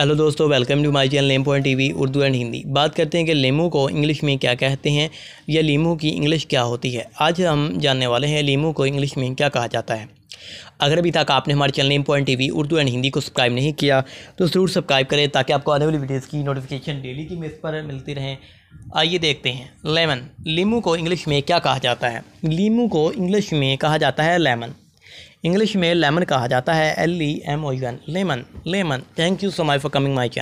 hello दोस्तों welcome to my channel लेम point TV Urdu and Hindi बात करते हैं कि लेमू को इंग्लिश में क्या कहते हैं या लीमू की इंग्लिश क्या होती है आज हम जानने वाले हैं लीमू को इंग्लिश में क्या कहा जाता है अगर अभी तक आपने हमारे चैनल लेम point TV Urdu and Hindi को सब्सक्राइब नहीं किया तो ज़रूर सब्सक्राइब करें ताकि आपको आने वाली वीडियोज़ की नोटिफिकेशन डेली की मिस पर मिलती रहें आइए देखते हैं लेमन लीमू को इंग्लिश में क्या कहा जाता है लीमू को इंग्लिश में कहा जाता है लेमन इंग्लिश में लेमन कहा जाता है L E M O U N lemon lemon thank you so much for coming my channel